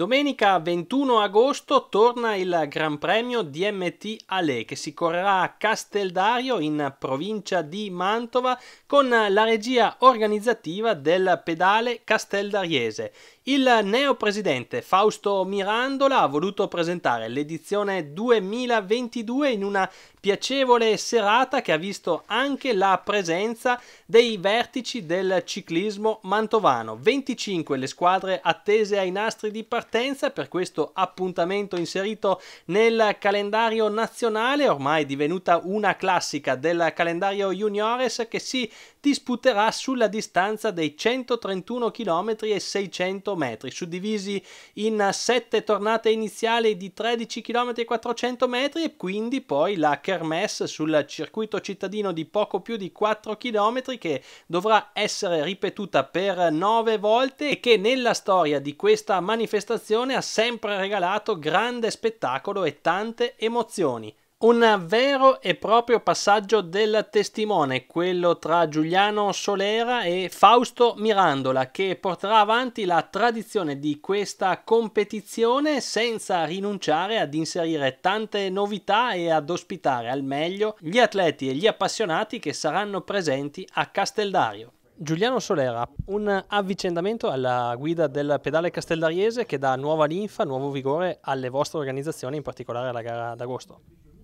Domenica 21 agosto torna il Gran Premio DMT Ale che si correrà a Casteldario in provincia di Mantova con la regia organizzativa del pedale casteldariese. Il neopresidente Fausto Mirandola ha voluto presentare l'edizione 2022 in una piacevole serata che ha visto anche la presenza dei vertici del ciclismo mantovano. 25 le squadre attese ai nastri di partenza per questo appuntamento inserito nel calendario nazionale, ormai divenuta una classica del calendario juniores che si disputerà sulla distanza dei 131 km e 600 metri, suddivisi in sette tornate iniziali di 13 km e 400 metri e quindi poi la kermesse sul circuito cittadino di poco più di 4 km che dovrà essere ripetuta per 9 volte e che nella storia di questa manifestazione ha sempre regalato grande spettacolo e tante emozioni. Un vero e proprio passaggio del testimone, quello tra Giuliano Solera e Fausto Mirandola, che porterà avanti la tradizione di questa competizione senza rinunciare ad inserire tante novità e ad ospitare al meglio gli atleti e gli appassionati che saranno presenti a Casteldario. Giuliano Solera, un avvicendamento alla guida del pedale castellariese che dà nuova linfa, nuovo vigore alle vostre organizzazioni, in particolare alla gara d'agosto.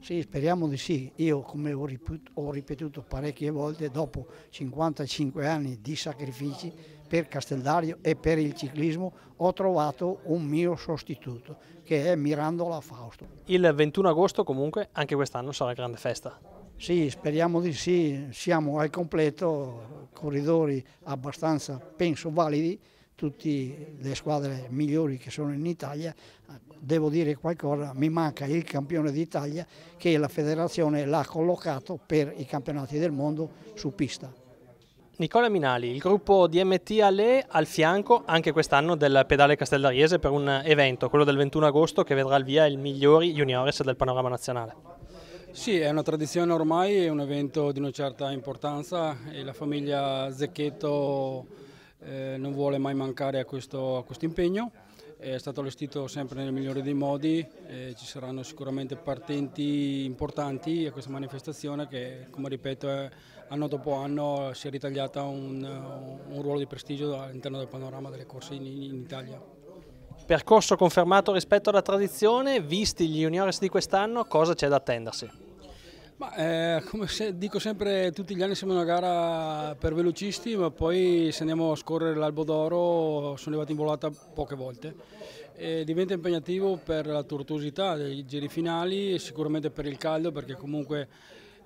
Sì, speriamo di sì. Io, come ho ripetuto, ho ripetuto parecchie volte, dopo 55 anni di sacrifici per Casteldario e per il ciclismo, ho trovato un mio sostituto, che è Mirandola Fausto. Il 21 agosto comunque, anche quest'anno, sarà grande festa. Sì, speriamo di sì. Siamo al completo, corridori abbastanza, penso, validi tutte le squadre migliori che sono in Italia, devo dire qualcosa, mi manca il campione d'Italia che la federazione l'ha collocato per i campionati del mondo su pista. Nicola Minali, il gruppo DMT Ale al fianco anche quest'anno del pedale castellariese per un evento, quello del 21 agosto che vedrà il via il migliori juniores del panorama nazionale. Sì, è una tradizione ormai, è un evento di una certa importanza e la famiglia Zecchetto eh, non vuole mai mancare a questo, a questo impegno è stato allestito sempre nel migliore dei modi, eh, ci saranno sicuramente partenti importanti a questa manifestazione che come ripeto eh, anno dopo anno si è ritagliata un, un ruolo di prestigio all'interno del panorama delle corse in, in, Italia. Percorso confermato rispetto alla tradizione, visti gli juniores di quest'anno, cosa c'è da attendersi? Ma, eh, come se, dico sempre, tutti gli anni siamo una gara per velocisti, ma poi se andiamo a scorrere l'Albo d'Oro sono arrivati in volata poche volte. E diventa impegnativo per la tortuosità dei giri finali e sicuramente per il caldo, perché comunque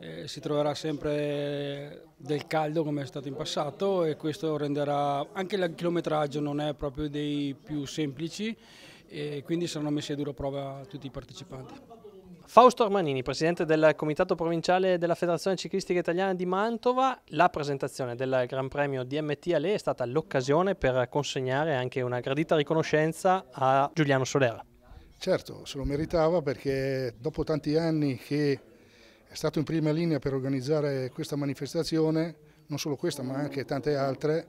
eh, si troverà sempre del caldo come è stato in passato e questo renderà anche il chilometraggio non è proprio dei più semplici e quindi saranno messi a dura prova tutti i partecipanti. Fausto Armanini, presidente del comitato provinciale della Federazione Ciclistica Italiana di Mantova, la presentazione del Gran Premio DMT a lei è stata l'occasione per consegnare anche una gradita riconoscenza a Giuliano Solera. Certo, se lo meritava perché dopo tanti anni che è stato in prima linea per organizzare questa manifestazione, non solo questa ma anche tante altre,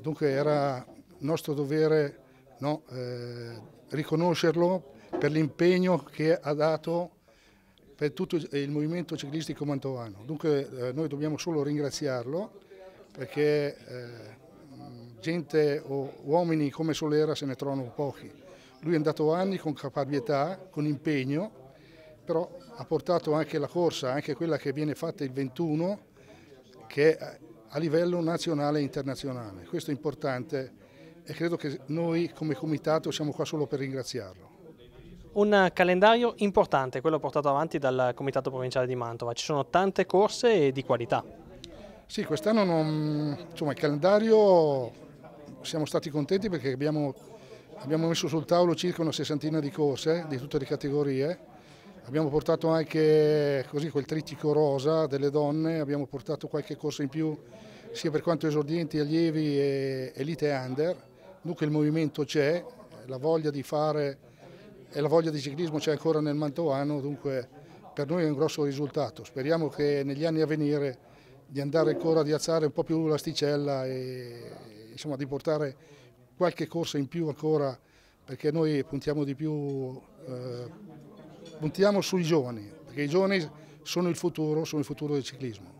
dunque era nostro dovere no, eh, riconoscerlo per l'impegno che ha dato per tutto il movimento ciclistico mantovano. Dunque eh, noi dobbiamo solo ringraziarlo perché eh, gente o uomini come Solera se ne trovano pochi. Lui è andato anni con caparbietà, con impegno, però ha portato anche la corsa, anche quella che viene fatta il 21, che è a livello nazionale e internazionale. Questo è importante e credo che noi come comitato siamo qua solo per ringraziarlo. Un calendario importante, quello portato avanti dal Comitato Provinciale di Mantova. Ci sono tante corse e di qualità. Sì, quest'anno insomma, il calendario siamo stati contenti perché abbiamo, abbiamo, messo sul tavolo circa una sessantina di corse di tutte le categorie. Abbiamo portato anche così, quel trittico rosa delle donne, abbiamo portato qualche corsa in più sia per quanto esordienti, allievi e elite under. Dunque il movimento c'è, la voglia di fare e la voglia di ciclismo c'è ancora nel Mantovano, dunque per noi è un grosso risultato. Speriamo che negli anni a venire di andare ancora, di alzare un po' più l'asticella e insomma, di portare qualche corsa in più ancora perché noi puntiamo di più, eh, puntiamo sui giovani, perché i giovani sono il futuro, sono il futuro del ciclismo.